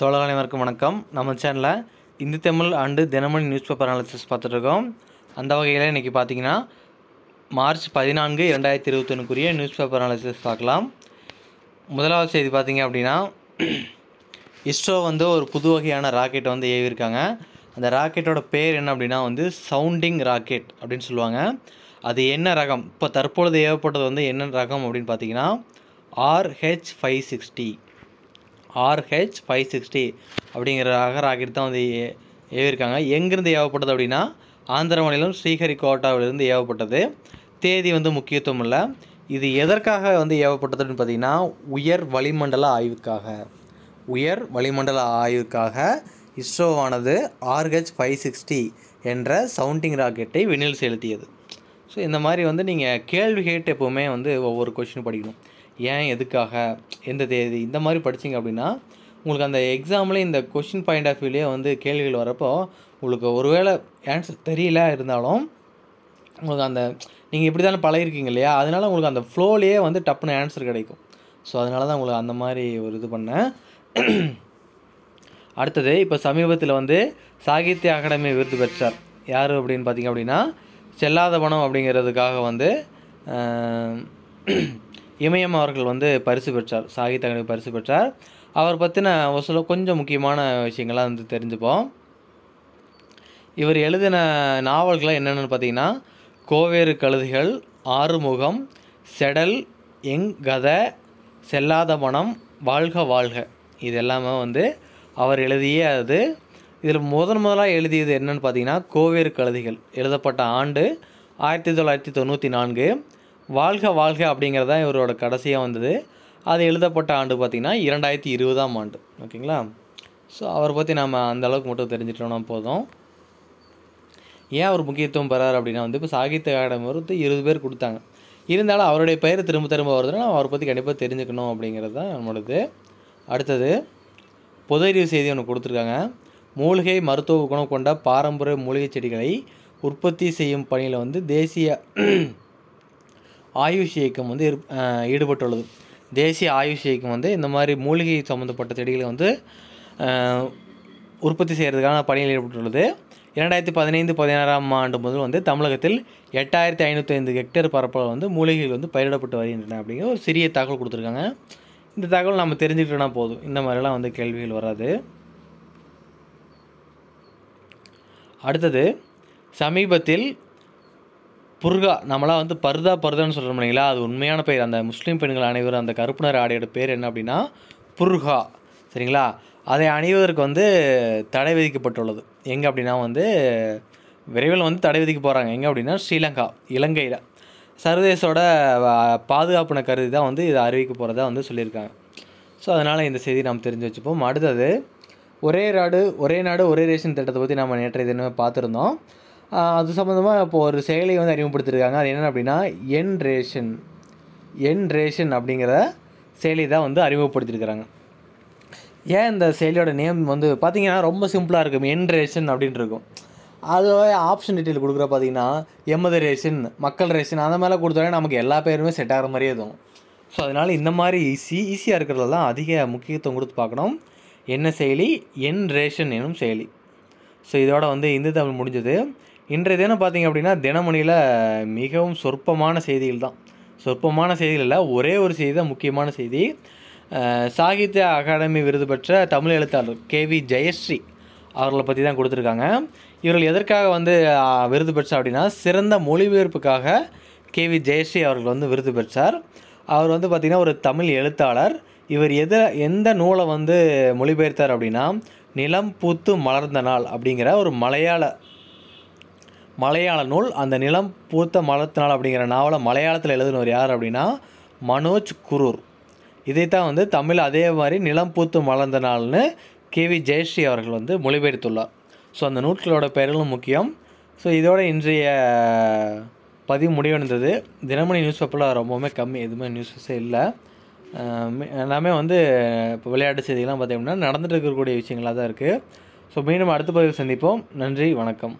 தோழர் அனைவருக்கும் வணக்கம் நம்ம சேனலில் Hindu Tamil and Dinamani news paper analysis பார்த்துட்ருக்கோம் அந்த வகையில் இன்றைக்கி பார்த்தீங்கன்னா மார்ச் பதினான்கு இரண்டாயிரத்தி இருபத்தொன்னுக்குரிய நியூஸ் பேப்பர் அனாலிசிஸ் பார்க்கலாம் முதலாவது செய்தி பார்த்திங்க அப்படின்னா இஸ்ரோ வந்து ஒரு புது வகையான ராக்கெட்டை வந்து ஏவியிருக்காங்க அந்த ராக்கெட்டோட பேர் என்ன அப்படின்னா வந்து சவுண்டிங் ராக்கெட் அப்படின்னு சொல்லுவாங்க அது என்ன ரகம் இப்போ தற்பொழுது ஏவப்பட்டது வந்து என்ன ரகம் அப்படின்னு பார்த்தீங்கன்னா RH five sixty RH five sixty அப்படிங்கிற ரக ராக்கெட் தான் வந்து ஏவிருக்காங்க எங்கேருந்து ஏவப்பட்டது அப்படின்னா ஆந்திர மாநிலம் ஸ்ரீஹரிகோட்டாவிலிருந்து ஏவப்பட்டது தேதி வந்து முக்கியத்துவம் இல்லை இது எதற்காக வந்து ஏவப்பட்டதுன்னு பார்த்தீங்கன்னா உயர் வளிமண்டல ஆய்வுக்காக உயர் வளிமண்டல ஆய்வுக்காக இஸ்ரோவானது ஆர்ஹெச் ஃபைவ் சிக்ஸ்டி என்ற சவுண்டிங் ராக்கெட்டை விண்ணில் செலுத்தியது ஸோ இந்த மாதிரி வந்து நீங்கள் கேள்வி கேட்டு எப்போவுமே வந்து ஒவ்வொரு கொஷினும் படிக்கணும் ஏன் எதுக்காக எந்த தேதி இந்த மாதிரி படித்தீங்க அப்படின்னா உங்களுக்கு அந்த எக்ஸாமில் இந்த கொஷின் பாயிண்ட் ஆஃப் வியூலேயே வந்து கேள்விகள் வரப்போ உங்களுக்கு ஒருவேளை ஆன்சர் தெரியல இருந்தாலும் உங்களுக்கு அந்த நீங்கள் இப்படி தானே பழகிருக்கீங்க இல்லையா அதனால் உங்களுக்கு அந்த ஃப்ளோலேயே வந்து டப்புன்னு ஆன்சர் கிடைக்கும் ஸோ அதனால தான் உங்களுக்கு அந்த மாதிரி ஒரு இது பண்ணேன் அடுத்தது இப்போ சமீபத்தில் வந்து சாகித்ய அகாடமி விருது பெற்றார் யார் அப்படின்னு பார்த்தீங்க அப்படின்னா செல்லாத பணம் அப்படிங்கிறதுக்காக வந்து இமயம் அவர்கள் வந்து பரிசு பெற்றார் சாகித்ய அகாடமி பரிசு பெற்றார் அவர் பற்றின ஒரு சில கொஞ்சம் முக்கியமான விஷயங்கள்லாம் வந்து தெரிஞ்சுப்போம் இவர் எழுதின நாவல்களை என்னென்னு பார்த்தீங்கன்னா கோவேறு கழுதிகள் ஆறுமுகம் செடல் எங் கதை செல்லாத மனம் வாழ்க வாழ்க இது எல்லாமே வந்து அவர் எழுதியே அது இதில் முதன் முதலாக எழுதியது என்னென்னு பார்த்தீங்கன்னா கோவேறு கழுதிகள் எழுதப்பட்ட ஆண்டு ஆயிரத்தி தொள்ளாயிரத்தி தொண்ணூற்றி நான்கு வாழ்க வாழ்க அப்படிங்கிறது தான் இவரோட கடைசியாக வந்தது அது எழுதப்பட்ட ஆண்டு பார்த்திங்கன்னா இரண்டாயிரத்தி இருபதாம் ஆண்டு ஓகேங்களா ஸோ அவரை பற்றி நம்ம அந்தளவுக்கு மட்டும் தெரிஞ்சிட்டோம்னா போதும் ஏன் அவர் முக்கியத்துவம் பெறார் அப்படின்னா வந்து இப்போ சாகித்ய அகாடமி வந்து இருபது பேர் கொடுத்தாங்க இருந்தாலும் அவருடைய பெயர் திரும்ப திரும்ப வருதுன்னா அவரை பற்றி கண்டிப்பாக தெரிஞ்சுக்கணும் அப்படிங்கிறது தான் நம்மளது அடுத்தது புதறிவு செய்தி ஒன்று கொடுத்துருக்காங்க மூலிகை மருத்துவ குணம் கொண்ட பாரம்பரிய மூலிகை செடிகளை உற்பத்தி செய்யும் பணியில் வந்து தேசிய ஆயுஷ் இயக்கம் வந்து ஈடுபட்டுள்ளது தேசிய ஆயுஷ் இயக்கம் வந்து இந்த மாதிரி மூலிகை சம்மந்தப்பட்ட செடிகளை வந்து உற்பத்தி செய்கிறதுக்கான பணியில் ஈடுபட்டுள்ளது இரண்டாயிரத்தி பதினைந்து பதினாறாம் ஆண்டு முதல் வந்து தமிழகத்தில் எட்டாயிரத்தி ஐநூற்றி ஐந்து ஹெக்டேர் பரப்பளவில் வந்து மூலிகைகள் வந்து பயிரிடப்பட்டு வருகின்றன அப்படிங்கிற ஒரு சிறிய தகவல் கொடுத்துருக்காங்க இந்த தகவல் நம்ம தெரிஞ்சுக்கிட்டோன்னா போதும் இந்த மாதிரிலாம் வந்து கேள்விகள் வராது அடுத்தது சமீபத்தில் புர்கா நம்மளாம் வந்து பர்தா பருதான்னு சொல்கிறோம் இல்லைங்களா அது உண்மையான பெயர் அந்த முஸ்லீம் பெண்கள் அனைவரும் அந்த கருப்புனர் ஆடையோட பேர் என்ன அப்படின்னா புர்ஹா சரிங்களா அதை அணிவதற்கு வந்து தடை விதிக்கப்பட்டுள்ளது எங்கே அப்படின்னா வந்து விரைவில் வந்து தடை விதிக்க போகிறாங்க எங்கே அப்படின்னா ஸ்ரீலங்கா இலங்கையில் சர்வதேசோட பாதுகாப்புன கருதி தான் வந்து இதை அறிவிக்க போகிறதா வந்து சொல்லியிருக்காங்க ஸோ அதனால் இந்த செய்தி நாம் தெரிஞ்சு வச்சுப்போம் அடுத்தது ஒரே நாடு ஒரே நாடு ஒரே ரேஷன் திட்டத்தை பற்றி நம்ம நேற்றைய தினமே பார்த்துருந்தோம் அது சம்மந்தமாக இப்போது ஒரு செயலை வந்து அறிமுகப்படுத்திருக்காங்க அது என்ன அப்படின்னா என் ரேஷன் என் ரேஷன் அப்படிங்கிற செயலி தான் வந்து அறிமுகப்படுத்தியிருக்கிறாங்க ஏன் இந்த செயலியோட நேம் வந்து பார்த்திங்கன்னா ரொம்ப சிம்பிளாக இருக்கும் என் ரேஷன் அப்படின்ட்டு இருக்கும் அது ஆப்ஷன் டீட்டெயில் கொடுக்குற பார்த்தீங்கன்னா எம்மது ரேஷன் மக்கள் ரேஷன் அந்த மாதிரிலாம் கொடுத்தாலே நமக்கு எல்லா பேருமே செட் ஆகிற மாதிரியே இருக்கும் ஸோ அதனால் இந்த மாதிரி ஈஸி ஈஸியாக இருக்கிறதெல்லாம் அதிக முக்கியத்துவம் கொடுத்து பார்க்கணும் என்ன செயலி என் ரேஷன் எனும் செயலி ஸோ இதோட வந்து இந்து தமிழ் முடிஞ்சது இன்றைய தினம் பார்த்திங்க அப்படின்னா தினமணியில் மிகவும் சொற்பமான செய்திகள் தான் சொற்பமான செய்திகள் இல்லை ஒரே ஒரு செய்தி தான் முக்கியமான செய்தி சாகித்ய அகாடமி விருது பெற்ற தமிழ் எழுத்தாளர் கே வி ஜெயஸ்ரீ அவர்களை பற்றி தான் கொடுத்துருக்காங்க இவர்கள் எதற்காக வந்து விருது பெற்றார் அப்படின்னா சிறந்த மொழிபெயர்ப்புக்காக கே வி ஜெயஸ்ரீ அவர்கள் வந்து விருது பெற்றார் அவர் வந்து பார்த்திங்கன்னா ஒரு தமிழ் எழுத்தாளர் இவர் எதை எந்த நூலை வந்து மொழிபெயர்த்தார் அப்படின்னா நிலம் பூத்து மலர்ந்த நாள் அப்படிங்கிற ஒரு மலையாள மலையாள நூல் அந்த நிலம் பூத்த மலத்தினால் அப்படிங்கிற நாவலை மலையாளத்தில் எழுதுனவர் யார் அப்படின்னா மனோஜ் குரூர் இதைத்தான் வந்து தமிழ் அதே மாதிரி நிலம் பூத்து மலர்ந்த நாள்னு கே வி ஜெயஸ்ரீ அவர்கள் வந்து மொழிபெயர்த்துள்ளார் ஸோ அந்த நூல்களோட பெயர்களும் முக்கியம் ஸோ இதோட இன்றைய பதிவு முடிவடைந்தது தினமணி நியூஸ் பேப்பரில் ரொம்பவுமே கம்மி எதுவுமே நியூஸஸே இல்லை எல்லாமே வந்து இப்போ விளையாட்டு செய்திகள்லாம் பார்த்தீங்கன்னா நடந்துகிட்டு இருக்கக்கூடிய விஷயங்களாக தான் இருக்குது ஸோ மீண்டும் அடுத்த பதிவு சந்திப்போம் நன்றி வணக்கம்